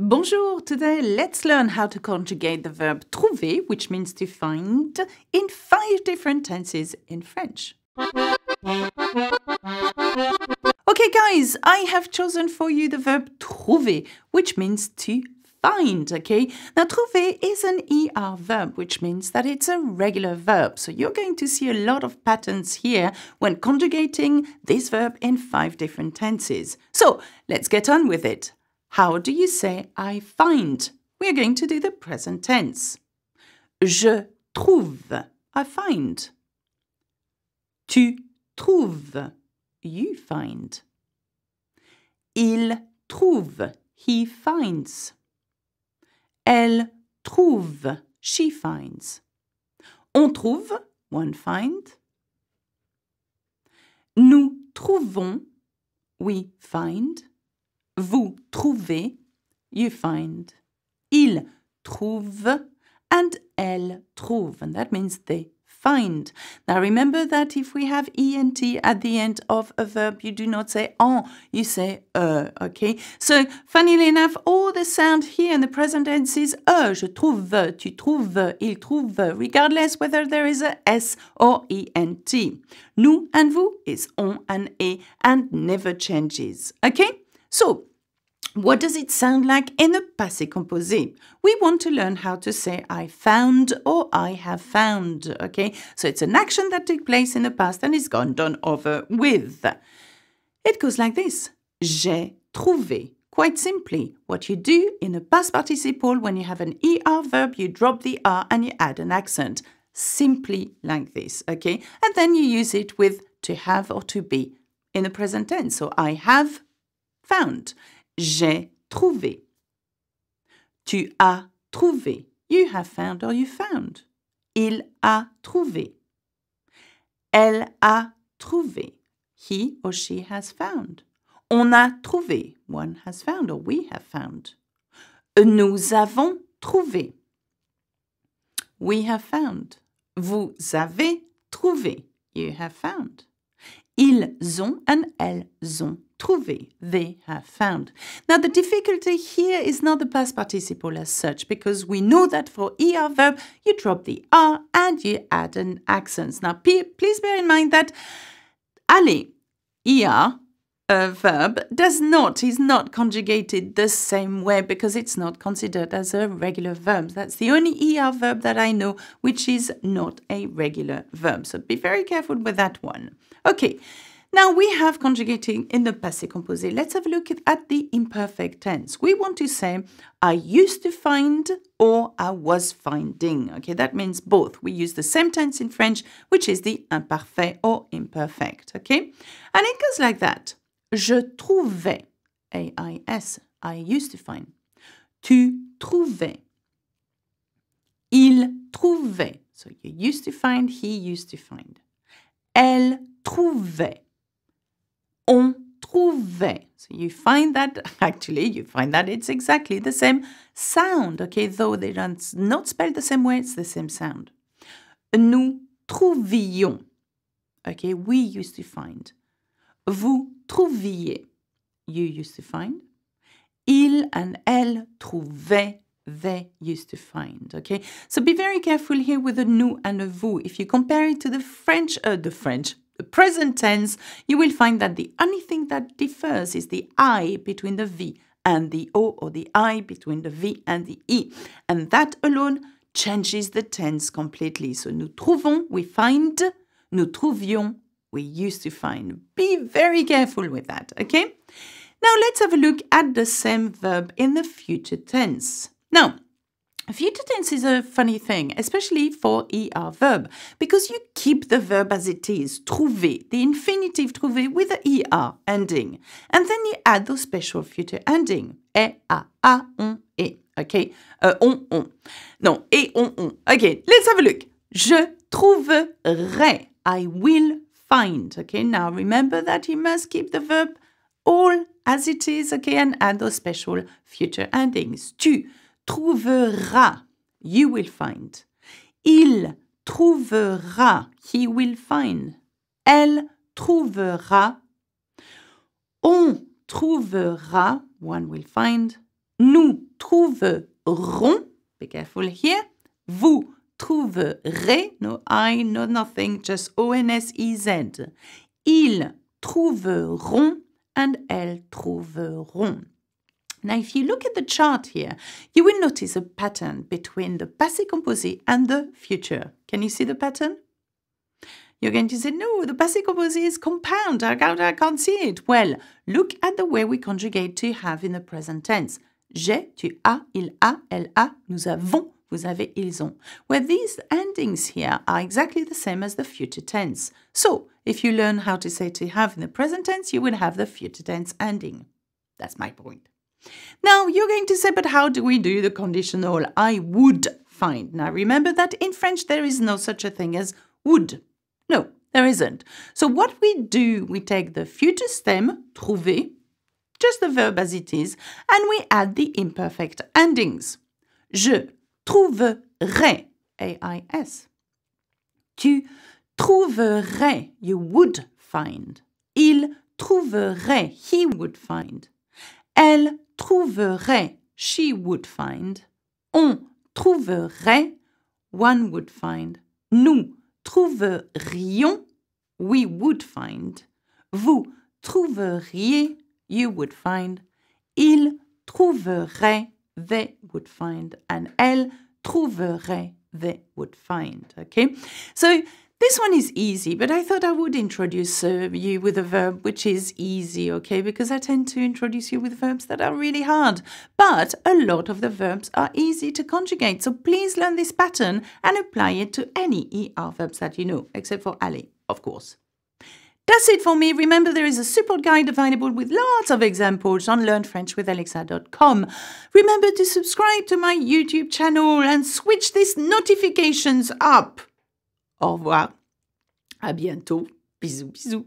Bonjour! Today let's learn how to conjugate the verb trouver, which means to find, in five different tenses in French. Okay, guys, I have chosen for you the verb trouver, which means to find, okay? Now, trouver is an ER verb, which means that it's a regular verb. So you're going to see a lot of patterns here when conjugating this verb in five different tenses. So let's get on with it. How do you say I find? We are going to do the present tense. Je trouve. I find. Tu trouves. You find. Il trouve. He finds. Elle trouve. She finds. On trouve. One find. Nous trouvons. We find. Vous trouvez, you find. Il trouve and elle trouve, and that means they find. Now remember that if we have ent at the end of a verb, you do not say en, you say e, okay? So, funnily enough, all the sound here in the present tense is e, je trouve, tu trouves, il trouve, regardless whether there is a s or ent. Nous and vous is on and e and never changes, okay? So, what does it sound like in the passé composé? We want to learn how to say I found or I have found, okay? So it's an action that took place in the past and is gone done over with. It goes like this. J'ai trouvé. Quite simply, what you do in a past participle when you have an ER verb, you drop the R and you add an accent. Simply like this, okay? And then you use it with to have or to be in the present tense. So I have found. J'ai trouvé. Tu as trouvé. You have found or you found. Il a trouvé. Elle a trouvé. He or she has found. On a trouvé. One has found or we have found. Nous avons trouvé. We have found. Vous avez trouvé. You have found. Ils ont and elles ont trouvé, they have found. Now the difficulty here is not the past participle as such, because we know that for ER verb, you drop the R and you add an accent. Now please bear in mind that aller, ER, a verb does not is not conjugated the same way because it's not considered as a regular verb. That's the only er verb that I know which is not a regular verb. So be very careful with that one. Okay. Now we have conjugating in the passé composé. Let's have a look at the imperfect tense. We want to say, I used to find or I was finding. Okay, that means both. We use the same tense in French, which is the imparfait or imperfect. Okay, and it goes like that. Je trouvais, A-I-S, I used to find. Tu trouvais. Il trouvait. So you used to find, he used to find. Elle trouvait on trouvé. So you find that, actually, you find that it's exactly the same sound, okay? Though they are not spelled the same way, it's the same sound. Nous trouvions, okay? We used to find. Vous trouviez, you used to find. Il and elle trouvaient, they used to find, okay? So be very careful here with the nous and a vous. If you compare it to the French, uh, the French, the present tense, you will find that the only thing that differs is the I between the V and the O or the I between the V and the E. And that alone changes the tense completely. So nous trouvons, we find, nous trouvions, we used to find. Be very careful with that, okay? Now let's have a look at the same verb in the future tense. Now, Future tense is a funny thing, especially for ER verb, because you keep the verb as it is, trouver, the infinitive trouver with the ER ending. And then you add those special future ending, e, a, a, on, e. Okay, uh, on, on. No, e on, on. Okay, let's have a look. Je trouverai. I will find. Okay, now remember that you must keep the verb all as it is, okay, and add those special future endings. Tu trouvera. You will find. Il trouvera. He will find. Elle trouvera. On trouvera. One will find. Nous trouverons. Be careful here. Vous trouverez. No I, no nothing, just O-N-S-E-Z. Ils trouveront and elles trouveront. Now, if you look at the chart here, you will notice a pattern between the passé composé and the future. Can you see the pattern? You're going to say, no, the passé composé is compound. I can't, I can't see it. Well, look at the way we conjugate to have in the present tense. J'ai, tu as, il a, elle a, nous avons, vous avez, ils ont. Where these endings here are exactly the same as the future tense. So, if you learn how to say to have in the present tense, you will have the future tense ending. That's my point. Now you're going to say, but how do we do the conditional I would find? Now remember that in French there is no such a thing as would. No, there isn't. So what we do, we take the future stem, trouver, just the verb as it is, and we add the imperfect endings. Je trouverai, A-I-S. Tu trouverais, you would find. Il trouverait, he would find. Elle trouverait, she would find. On trouverait, one would find. Nous trouverions, we would find. Vous trouveriez, you would find. Il trouverait, they would find. And elle trouverait, they would find. Okay? So This one is easy, but I thought I would introduce uh, you with a verb which is easy, okay? Because I tend to introduce you with verbs that are really hard. But a lot of the verbs are easy to conjugate, so please learn this pattern and apply it to any ER verbs that you know, except for Ali, of course. That's it for me. Remember, there is a support guide available with lots of examples on learnfrenchwithalexa.com. Remember to subscribe to my YouTube channel and switch these notifications up. Au revoir. À bientôt. Bisous, bisous.